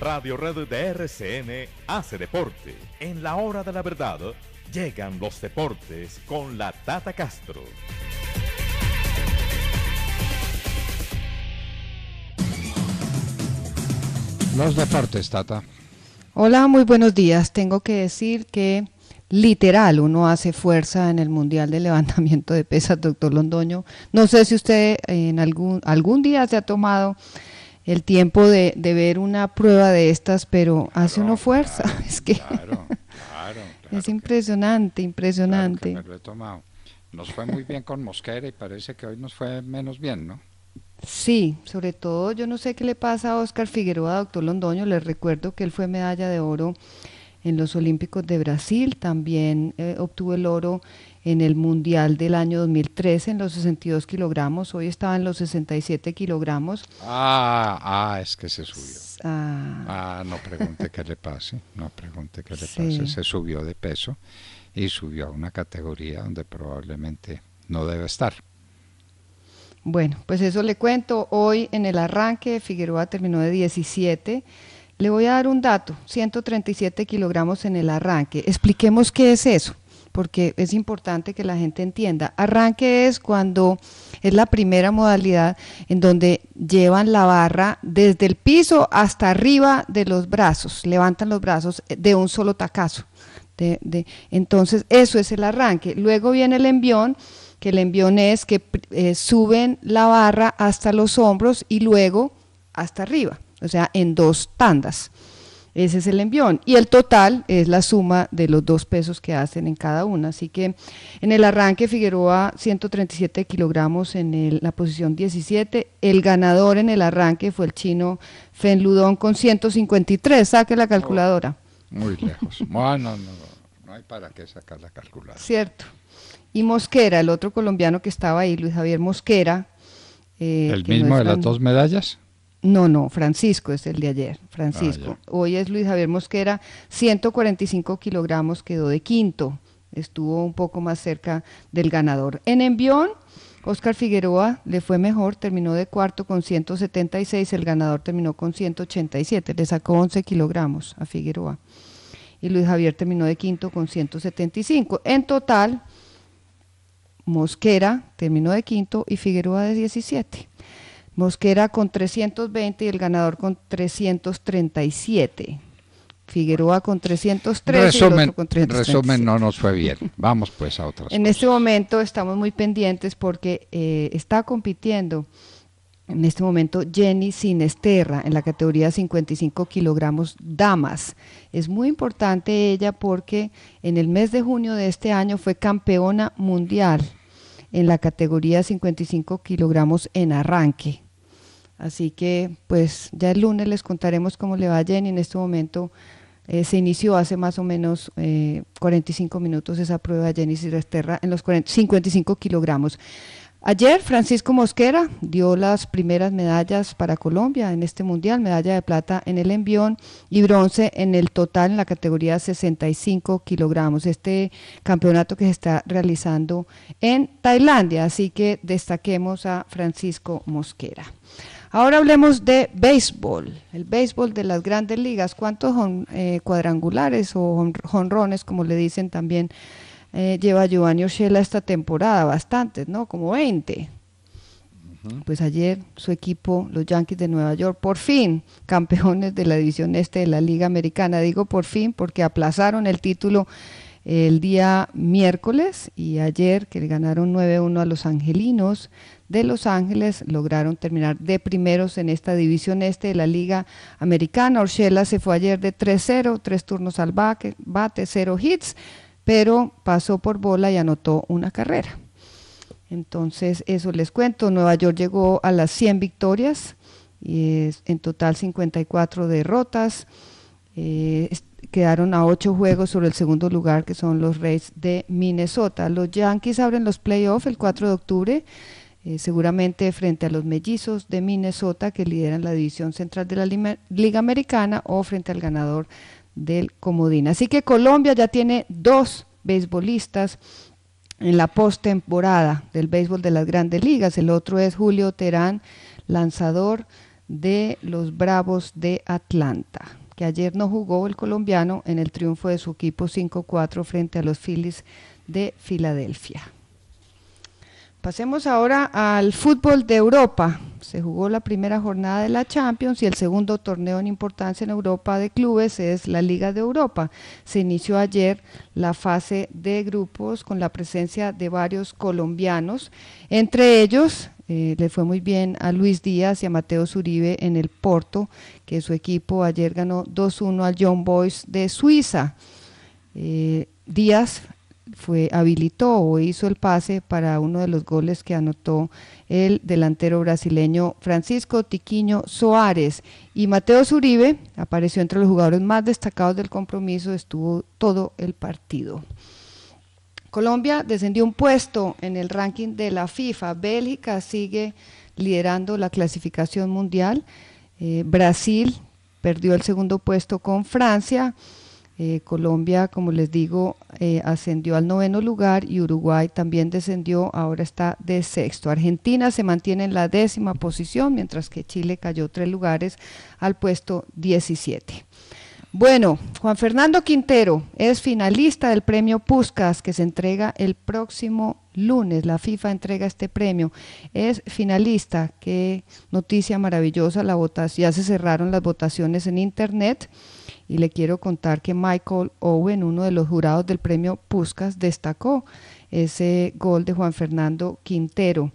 Radio Red de RCN hace deporte. En la hora de la verdad llegan los deportes con la Tata Castro. Los deportes, Tata. Hola, muy buenos días. Tengo que decir que literal uno hace fuerza en el Mundial de Levantamiento de Pesas, doctor Londoño. No sé si usted en algún, algún día se ha tomado el tiempo de, ver una prueba de estas, pero hace uno fuerza. es que es impresionante, impresionante. Nos fue muy bien con Mosquera y parece que hoy nos fue menos bien, ¿no? Sí, sobre todo yo no sé qué le pasa a Oscar Figueroa, doctor Londoño, les recuerdo que él fue medalla de oro en los Olímpicos de Brasil, también eh, obtuvo el oro en el Mundial del año 2013 en los 62 kilogramos, hoy estaba en los 67 kilogramos. Ah, ah es que se subió. Ah, ah no pregunte qué le pase, no pregunte qué le pase, se subió de peso y subió a una categoría donde probablemente no debe estar. Bueno, pues eso le cuento. Hoy en el arranque Figueroa terminó de 17. Le voy a dar un dato, 137 kilogramos en el arranque. Expliquemos qué es eso porque es importante que la gente entienda. Arranque es cuando es la primera modalidad en donde llevan la barra desde el piso hasta arriba de los brazos, levantan los brazos eh, de un solo tacazo. entonces, eso es el arranque. Luego viene el envión, que el envión es que eh, suben la barra hasta los hombros y luego hasta arriba, o sea, en dos tandas. Ese es el envión. Y el total es la suma de los dos pesos que hacen en cada una. Así que en el arranque Figueroa 137 kilogramos en la posición 17. El ganador en el arranque fue el chino Fen con 153. Saque la oh, calculadora. Muy lejos. Bueno, no, no, hay para qué sacar la calculadora. Cierto. Y Mosquera, el otro colombiano que estaba ahí, Luis Javier Mosquera. Eh, ¿El mismo de las dos medallas? No, no, Francisco es el de ayer, Francisco. Ah, Hoy es Luis Javier Mosquera, 145 kilogramos, quedó de quinto, estuvo un poco más cerca del ganador. En envión, Oscar Figueroa le fue mejor, terminó de cuarto con 176, el ganador terminó con 187, le sacó 11 kilogramos a Figueroa. Y Luis Javier terminó de quinto con 175. En total, Mosquera terminó de quinto y Figueroa de 17. Mosquera con 320 y el ganador con 337. Figueroa con 313 resumen, y el con Resumen, no nos fue bien. Vamos pues a otras. en este momento estamos muy pendientes porque eh, está compitiendo en este momento Jenny Sinesterra en la categoría 55 kilogramos damas. Es muy importante ella porque en el mes de junio de este año fue campeona mundial en la categoría 55 kilogramos en arranque. Así que pues ya el lunes les contaremos cómo le va a Jenny. En este momento eh, se inició hace más o menos 45 eh, minutos esa prueba de Jenny Silvesterra en los 55 kilogramos. Ayer Francisco Mosquera dio las primeras medallas para Colombia en este mundial, medalla de plata en el envión y bronce en el total en la categoría 65 kilogramos, este campeonato que se está realizando en Tailandia, así que destaquemos a Francisco Mosquera. Ahora hablemos de béisbol, el béisbol de las grandes ligas. ¿Cuántos eh, cuadrangulares o jonrones, como le dicen también, eh, lleva Giovanni Urshela esta temporada? Bastantes, ¿no? Como 20. Pues ayer su equipo, los Yankees de Nueva York, por fin campeones de la división este de la Liga Americana. Digo por fin porque aplazaron el título el día miércoles y ayer que ganaron 9-1 a los Angelinos de Los Ángeles, lograron terminar de primeros en esta división este de la Liga Americana. Orchela se fue ayer de 3-0, tres turnos al bate, cero hits, pero pasó por bola y anotó una carrera. Entonces, eso les cuento. Nueva York llegó a las 100 victorias, y en total 54 derrotas. Eh, quedaron a ocho juegos sobre el segundo lugar, que son los Reyes de Minnesota. Los Yankees abren los playoffs el 4 de octubre, eh, seguramente frente a los Mellizos de Minnesota, que lideran la división central de la Liga Americana, o frente al ganador del Comodín. Así que Colombia ya tiene dos beisbolistas en la postemporada del béisbol de las grandes ligas. El otro es Julio Terán, lanzador de los Bravos de Atlanta que ayer no jugó el colombiano en el triunfo de su equipo 5-4 frente a los Phillies de Filadelfia. Pasemos ahora al fútbol de Europa. Se jugó la primera jornada de la Champions y el segundo torneo en importancia en Europa de clubes es la Liga de Europa. Se inició ayer la fase de grupos con la presencia de varios colombianos, entre ellos eh, le fue muy bien a Luis Díaz y a Mateo Zuribe en el Porto, que su equipo ayer ganó 2-1 al Young Boys de Suiza. Eh, Díaz fue, habilitó o hizo el pase para uno de los goles que anotó el delantero brasileño Francisco Tiquiño Soares. Y Mateo Zuribe apareció entre los jugadores más destacados del compromiso, estuvo todo el partido. Colombia descendió un puesto en el ranking de la FIFA. Bélgica sigue liderando la clasificación mundial. Eh, Brasil perdió el segundo puesto con Francia. Eh, Colombia, como les digo, eh, ascendió al noveno lugar y Uruguay también descendió, ahora está de sexto. Argentina se mantiene en la décima posición, mientras que Chile cayó tres lugares al puesto 17. Bueno, Juan Fernando Quintero es finalista del premio Puscas que se entrega el próximo lunes. La FIFA entrega este premio. Es finalista. Qué noticia maravillosa. La votación. Ya se cerraron las votaciones en Internet. Y le quiero contar que Michael Owen, uno de los jurados del premio Puscas, destacó ese gol de Juan Fernando Quintero.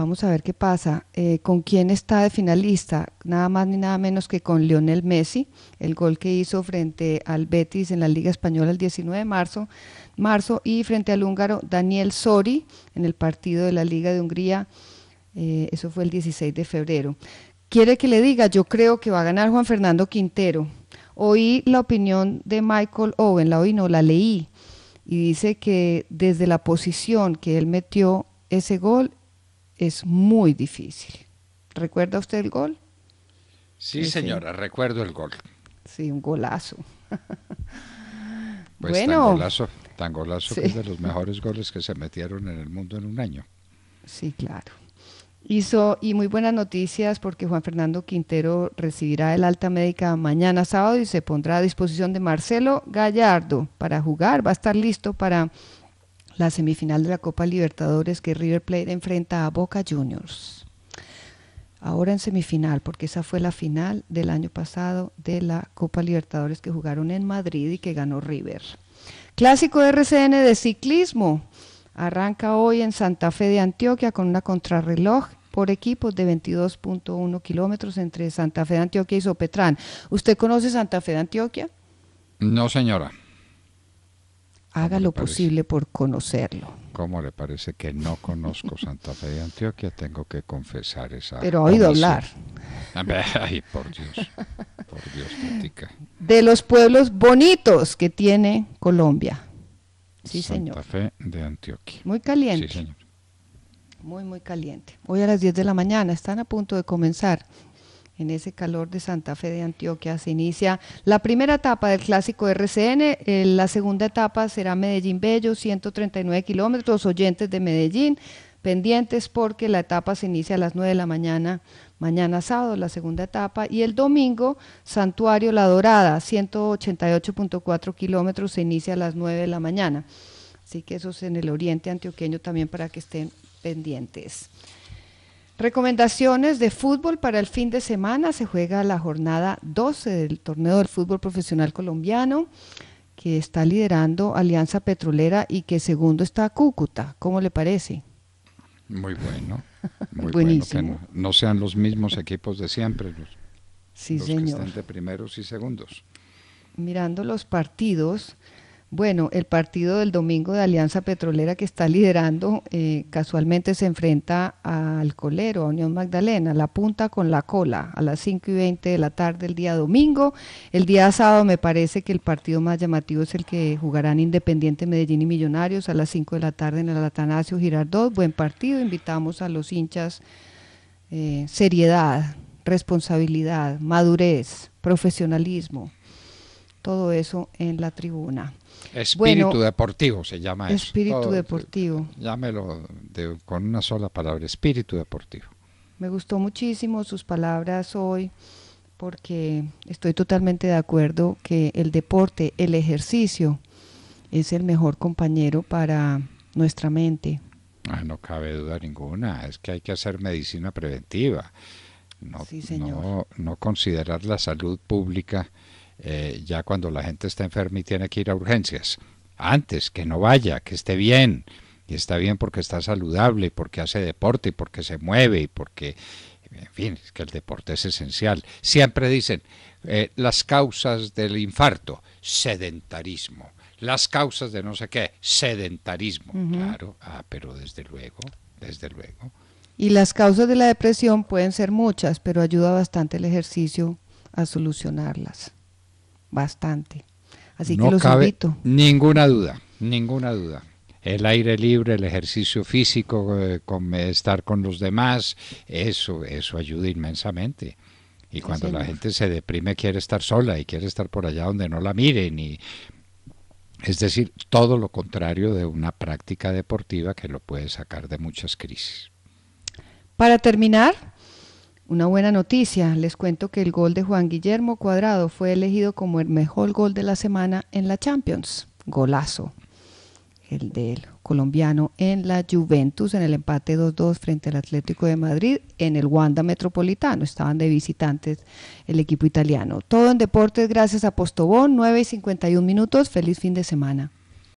Vamos a ver qué pasa. Eh, ¿Con quién está de finalista? Nada más ni nada menos que con Lionel Messi, el gol que hizo frente al Betis en la Liga Española el 19 de marzo, marzo y frente al húngaro Daniel Sori en el partido de la Liga de Hungría. Eh, eso fue el 16 de febrero. Quiere que le diga, yo creo que va a ganar Juan Fernando Quintero. Oí la opinión de Michael Owen, la oí, no la leí, y dice que desde la posición que él metió ese gol, es muy difícil. ¿Recuerda usted el gol? Sí, señora, recuerdo el gol. Sí, un golazo. pues bueno, tan golazo, tan golazo que es de los mejores goles que se metieron en el mundo en un año. Sí, claro. Hizo, y muy buenas noticias porque Juan Fernando Quintero recibirá el alta médica mañana sábado y se pondrá a disposición de Marcelo Gallardo para jugar. Va a estar listo para la semifinal de la Copa Libertadores que River Plate enfrenta a Boca Juniors. Ahora en semifinal, porque esa fue la final del año pasado de la Copa Libertadores que jugaron en Madrid y que ganó River. Clásico RCN de ciclismo. Arranca hoy en Santa Fe de Antioquia con una contrarreloj por equipos de 22.1 kilómetros entre Santa Fe de Antioquia y Sopetrán. ¿Usted conoce Santa Fe de Antioquia? No, señora haga lo posible por conocerlo. ¿Cómo le parece que no conozco Santa Fe de Antioquia? Tengo que confesar esa. Pero ha oído hablar. Ay, por Dios. Por Dios, De los pueblos bonitos que tiene Colombia. Sí, señor. Santa Fe de Antioquia. Muy caliente. Sí, señor. Muy, muy caliente. Hoy a las 10 de la mañana están a punto de comenzar en ese calor de Santa Fe de Antioquia. Se inicia la primera etapa del clásico RCN, eh, la segunda etapa será Medellín Bello, 139 kilómetros, oyentes de Medellín, pendientes porque la etapa se inicia a las 9 de la mañana, mañana sábado, la segunda etapa, y el domingo Santuario La Dorada, 188.4 kilómetros, se inicia a las 9 de la mañana. Así que eso es en el oriente antioqueño también para que estén pendientes. Recomendaciones de fútbol para el fin de semana. Se juega la jornada 12 del torneo del fútbol profesional colombiano que está liderando Alianza Petrolera y que segundo está Cúcuta. ¿Cómo le parece? Muy bueno. Muy Buenísimo. no, sean los mismos equipos de siempre los, de primeros y segundos. Mirando los partidos, bueno, el partido del domingo de Alianza Petrolera que está liderando eh, casualmente se enfrenta al colero, a Unión Magdalena, la punta con la cola, a las 5 y 20 de la tarde el día domingo. El día sábado me parece que el partido más llamativo es el que jugarán Independiente Medellín y Millonarios a las 5 de la tarde en el Atanasio Girardot. Buen partido, invitamos a los hinchas eh, seriedad, responsabilidad, madurez, profesionalismo todo eso en la tribuna. Espíritu deportivo se llama eso. Espíritu deportivo. Llámelo con una sola palabra, espíritu deportivo. Me gustó muchísimo sus palabras hoy porque estoy totalmente de acuerdo que el deporte, el ejercicio, es el mejor compañero para nuestra mente. Ah, no cabe duda ninguna, es que hay que hacer medicina preventiva, no considerar la salud pública eh, ya cuando la gente está enferma y tiene que ir a urgencias. Antes, que no vaya, que esté bien, y está bien porque está saludable, porque hace deporte, porque se mueve, y porque, en fin, es que el deporte es esencial. Siempre dicen, eh, las causas del infarto, sedentarismo. Las causas de no sé qué, sedentarismo. Claro, ah, pero desde luego, desde luego. Y las causas de la depresión pueden ser muchas, pero ayuda bastante el ejercicio a solucionarlas bastante. Así que los invito. Ninguna duda, ninguna duda. El aire libre, el ejercicio físico, eh, estar con los demás, eso, eso ayuda inmensamente. Y cuando la gente se deprime quiere estar sola y quiere estar por allá donde no la miren y es decir, todo lo contrario de una práctica deportiva que lo puede sacar de muchas crisis. Para terminar, una buena noticia, les cuento que el gol de Juan Guillermo Cuadrado fue elegido como el mejor gol de la semana en la Champions. Golazo, el del colombiano en la Juventus en el empate 2-2 frente al Atlético de Madrid en el Wanda Metropolitano. Estaban de visitantes el equipo italiano. Todo en deportes gracias a Postobón, 9 y 51 minutos. Feliz fin de semana.